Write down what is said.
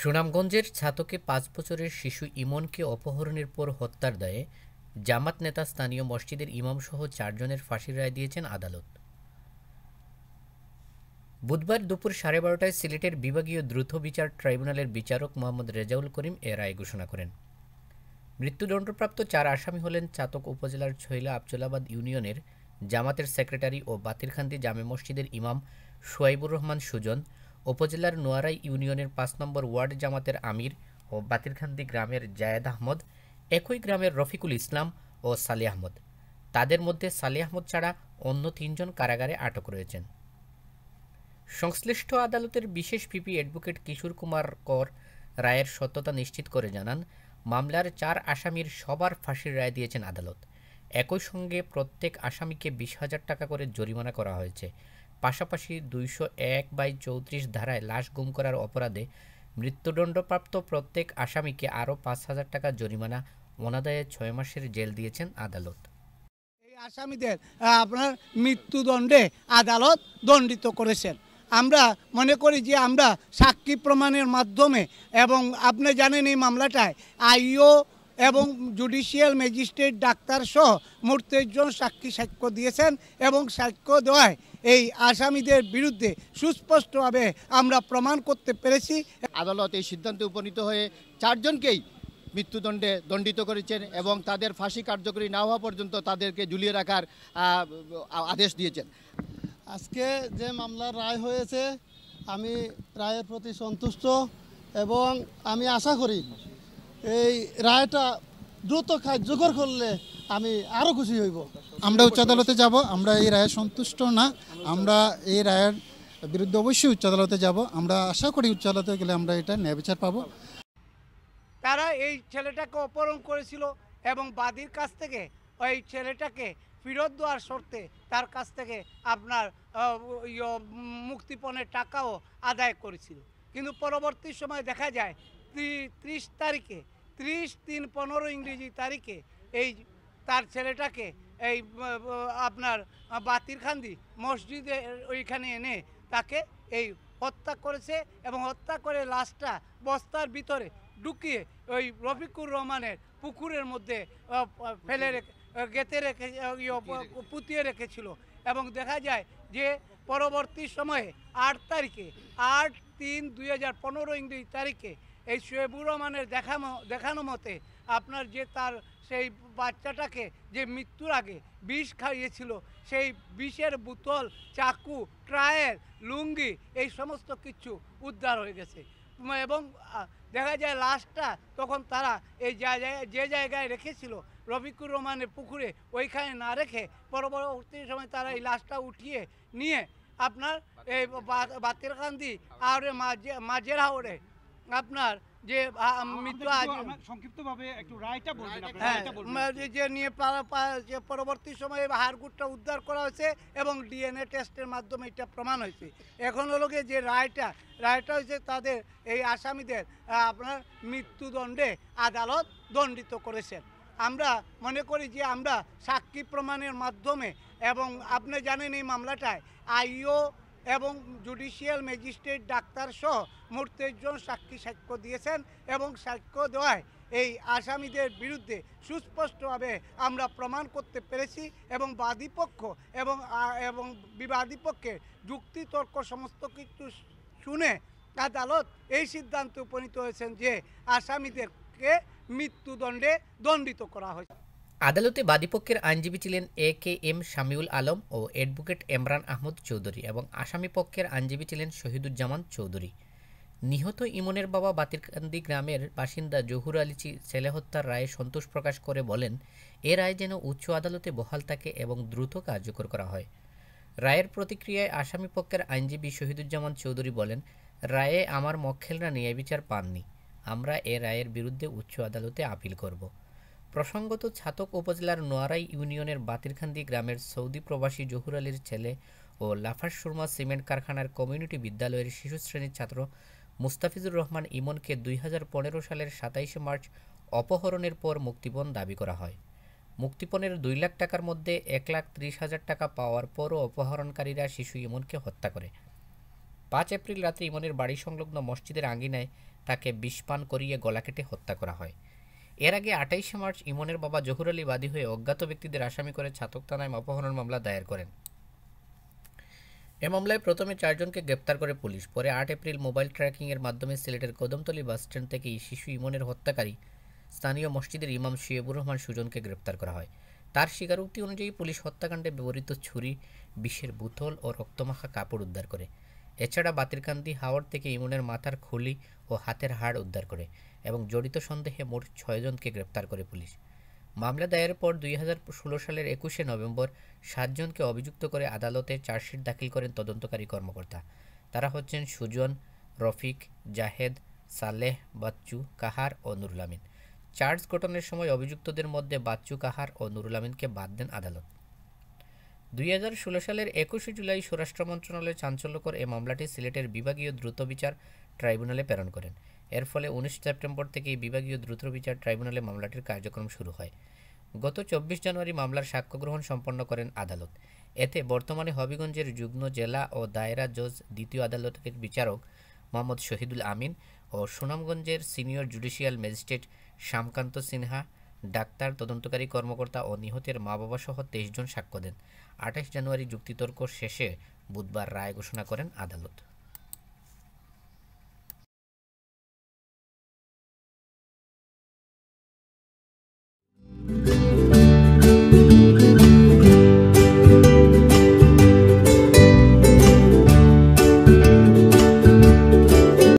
সুনামগঞ্জের ছাতকে পাঁচ বছরের শিশু ইমনকে অপহরণের পর হত্যার দায়ে জামাত নেতা স্থানীয় মসজিদের ইমামসহ চারজনের ফাঁসির রায় দিয়েছেন আদালত বুধবার দুপুর সাড়ে বারোটায় সিলেটের বিভাগীয় দ্রুত বিচার ট্রাইব্যুনালের বিচারক মোহাম্মদ রেজাউল করিম এ রায় ঘোষণা করেন মৃত্যুদণ্ডপ্রাপ্ত চার আসামি হলেন চাতক উপজেলার ছৈলা আবজলাবাদ ইউনিয়নের জামাতের সেক্রেটারি ও বাতিরখান্দি জামে মসজিদের ইমাম সোয়াইবুর রহমান সুজন উপজেলার নোয়ারাই ইউনিয়নের পাঁচ নম্বর ওয়ার্ড জামাতের আমির ও বাতিরখান্দি গ্রামের জায়েদ আহমদ একই গ্রামের রফিকুল ইসলাম ও সালে আহমদ তাদের মধ্যে সালে আহমদ ছাড়া অন্য তিনজন কারাগারে আটক রয়েছেন সংশ্লিষ্ট আদালতের বিশেষ পিপি অ্যাডভোকেট কিশোর কুমার কর রায়ের সত্যতা নিশ্চিত করে জানান মামলার চার আসামির সবার ফাঁসির রায় দিয়েছেন আদালত একই সঙ্গে প্রত্যেক আসামিকে বিশ হাজার টাকা করে জরিমানা করা হয়েছে পাশাপাশি দুইশো এক বাই চৌত্রিশ ধারায় লাশ গুম করার অপরাধে মৃত্যুদণ্ডপ্রাপ্ত প্রত্যেক আসামিকে আরও পাঁচ হাজার টাকা জরিমানা অনাদায়ে ছয় মাসের জেল দিয়েছেন আদালত এই আসামিদের আপনার মৃত্যুদণ্ডে আদালত দণ্ডিত করেছেন আমরা মনে করি যে আমরা সাক্ষী প্রমাণের মাধ্যমে এবং আপনি জানেন এই মামলাটায় আইও এবং জুডিশিয়াল ম্যাজিস্ট্রেট ডাক্তার সহ মোট তেইশজন সাক্ষী সাক্ষ্য দিয়েছেন এবং সাক্ষ্য দেওয়ায় এই আসামিদের বিরুদ্ধে সুস্পষ্টভাবে আমরা প্রমাণ করতে পেরেছি আদালত এই সিদ্ধান্তে উপনীত হয়ে চারজনকেই মৃত্যুদণ্ডে দণ্ডিত করেছেন এবং তাদের ফাঁসি কার্যকরী না হওয়া পর্যন্ত তাদেরকে ঝুলিয়ে রাখার আদেশ দিয়েছেন আজকে যে মামলার রায় হয়েছে আমি রায়ের প্রতি সন্তুষ্ট এবং আমি আশা করি এই রায়টা দ্রুত খায় করলে আমি আরও খুশি হইব আমরা উচ্চ আদালতে যাব আমরা এই রায়ে সন্তুষ্ট না আমরা এই রায়ের বিরুদ্ধে অবশ্যই উচ্চ আদালতে যাব আমরা আশা করি উচ্চ আদালতে গেলে আমরা এটা ন্যায় বিচার পাবো তারা এই ছেলেটাকে অপহরণ করেছিল এবং বাদির কাছ থেকে ওই ছেলেটাকে ফেরত দেওয়ার শর্তে তার কাছ থেকে আপনার ইয়ে, মুক্তিপণের টাকাও আদায় করেছিল কিন্তু পরবর্তী সময় দেখা যায় ত্রিশ তারিখে ত্রিশ তিন পনেরো ইংরেজি তারিখে এই তার ছেলেটাকে এই আপনার বাতিরখান্দি মসজিদে ওইখানে এনে তাকে এই হত্যা করেছে এবং হত্যা করে লাশটা বস্তার ভিতরে ঢুকিয়ে ওই রফিকুর রহমানের পুকুরের মধ্যে ফেলে রেখে গেঁথে রেখে ইয়ে, পুঁতিয়ে রেখেছিল এবং দেখা যায় যে পরবর্তী সময়ে আট তারিখে আট তিন দুই হাজার পনেরো ইংরেজি তারিখে এই শোয়েবুর রহমানের দেখানো দেখানো মতে আপনার যে তার সেই বাচ্চাটাকে যে মৃত্যুর আগে বিষ খাইয়েছিল সেই বিষের বোতল চাকু ট্রায়ের লুঙ্গি এই সমস্ত কিছু উদ্ধার হয়ে গেছে এবং দেখা যায় লাশটা তখন তারা এই জায়গায় যে জায়গায় রেখেছিল রফিকুর রহমানের পুকুরে ওইখানে না রেখে পরবর্তী সময় তারা এই লাশটা উঠিয়ে নিয়ে আপনার এই বাতিরকান্দি আর মাঝে মাঝের হাওড়ে আপনার যে মৃত্যু আজ সংক্ষিপ্তভাবে একটু রায়টা বলবেন হ্যাঁ, যে নিয়ে যে পরবর্তী সময়ে হাড়গুটটা উদ্ধার করা হয়েছে এবং ডিএনএ টেস্টের মাধ্যমে এটা প্রমাণ হয়েছে এখন হলো যে রায়টা রায়টা হয়েছে তাদের এই আসামিদের আপনার মৃত্যুদণ্ডে আদালত দণ্ডিত করেছেন আমরা মনে করি যে আমরা সাক্ষী প্রমাণের মাধ্যমে এবং আপনি জানেন এই মামলাটায় আইও এবং জুডিশিয়াল ম্যাজিস্ট্রেট ডাক্তার সহ মোট সাক্ষী সাক্ষ্য দিয়েছেন এবং সাক্ষ্য দেওয়ায় এই আসামিদের বিরুদ্ধে সুস্পষ্টভাবে আমরা প্রমাণ করতে পেরেছি এবং বাদীপক্ষ এবং এবং বিবাদী যুক্তিতর্ক যুক্তি তর্ক সমস্ত কিছু শুনে আদালত এই সিদ্ধান্তে উপনীত হয়েছেন যে আসামিদেরকে মৃত্যুদণ্ডে দণ্ডিত করা হয়েছে আদালতে বাদীপক্ষের আইনজীবী ছিলেন A K M Shamiul Alam ও অ্যাডভোকেট এমরান আহমদ চৌধুরী এবং আসামি পক্ষের আইনজীবী ছিলেন শহীদুজ্জামান চৌধুরী নিহত ইমনের বাবা বাতিরকান্দি গ্রামের বাসিন্দা জহুর আলিচি ছেলে হত্যার রায়ে সন্তোষ প্রকাশ করে বলেন এ রায় যেন উচ্চ আদালতে বহাল থাকে এবং দ্রুত কার্যকর করা হয় রায়ের প্রতিক্রিয়ায় আসামি পক্ষের আইনজীবী শহীদুজ্জামান চৌধুরী বলেন রায়ে আমার মক্ষেলরা ন্যায় বিচার পাননি আমরা এ রায়ের বিরুদ্ধে উচ্চ আদালতে আপিল করব প্রসঙ্গত ছাতক উপজেলার নোয়ারাই ইউনিয়নের বাতিরখান্দি গ্রামের সৌদি প্রবাসী জহুর আলীর ছেলে ও লাফার সুরমা সিমেন্ট কারখানার কমিউনিটি বিদ্যালয়ের শিশু শ্রেণীর ছাত্র মুস্তাফিজুর রহমান ইমনকে দুই সালের সাতাইশে মার্চ অপহরণের পর মুক্তিপণ দাবি করা হয় মুক্তিপণের দুই লাখ টাকার মধ্যে এক লাখ ত্রিশ হাজার টাকা পাওয়ার পরও অপহরণকারীরা শিশু ইমনকে হত্যা করে পাঁচ এপ্রিল রাতে ইমনের বাড়ি সংলগ্ন মসজিদের আঙ্গিনায় তাকে বিষপান করিয়ে গলা কেটে হত্যা করা হয় এর আগে আঠাইশে মার্চ ইমনের বাবা জহুর আলী বাদী হয়ে অজ্ঞাত ব্যক্তিদের আসামি করে ছাতক থানায় অপহরণ মামলা দায়ের করেন এ মামলায় প্রথমে চারজনকে গ্রেপ্তার করে পুলিশ পরে আট এপ্রিল মোবাইল ট্র্যাকিংয়ের মাধ্যমে সিলেটের কদমতলী বাসস্ট্যান্ড থেকে শিশু ইমনের হত্যাকারী স্থানীয় মসজিদের ইমাম শিয়েবুর রহমান সুজনকে গ্রেপ্তার করা হয় তার স্বীকারোক্তি অনুযায়ী পুলিশ হত্যাকাণ্ডে ব্যবহৃত ছুরি বিষের বোতল ও রক্তমাখা কাপড় উদ্ধার করে এছাড়া বাতিরকান্দি হাওড় থেকে ইমনের মাথার খুলি ও হাতের হাড় উদ্ধার করে এবং জড়িত সন্দেহে মোট ছয়জনকে গ্রেপ্তার করে পুলিশ মামলা দায়ের পর দুই ষোলো সালের একুশে নভেম্বর সাতজনকে অভিযুক্ত করে আদালতে চার্জশিট দাখিল করেন তদন্তকারী কর্মকর্তা তারা হচ্ছেন সুজন রফিক জাহেদ সালেহ বাচ্চু কাহার ও নুরুল আমিন চার্জ গঠনের সময় অভিযুক্তদের মধ্যে বাচ্চু কাহার ও নুরুল আমিনকে বাদ দেন আদালত দুই সালের একুশে জুলাই স্বরাষ্ট্র মন্ত্রণালয় চাঞ্চল্যকর এ মামলাটি সিলেটের বিভাগীয় দ্রুত বিচার ট্রাইব্যুনালে প্রেরণ করেন এর ফলে উনিশ সেপ্টেম্বর থেকে বিভাগীয় দ্রুত বিচার ট্রাইব্যুনালে মামলাটির কার্যক্রম শুরু হয় গত চব্বিশ জানুয়ারি মামলার সাক্ষ্য গ্রহণ সম্পন্ন করেন আদালত এতে বর্তমানে হবিগঞ্জের যুগ্ম জেলা ও দায়রা জজ দ্বিতীয় আদালতের বিচারক মোহাম্মদ শহীদুল আমিন ও সুনামগঞ্জের senior judicial magistrate Shyamkanta Sinha ডাক্তার তদন্তকারী কর্মকর্তা ও নিহতের মা বাবাসহ তেইশ জন সাক্ষ্য দেন আঠাশ জানুয়ারি যুক্তিতর্ক শেষে বুধবার রায় ঘোষণা করেন আদালত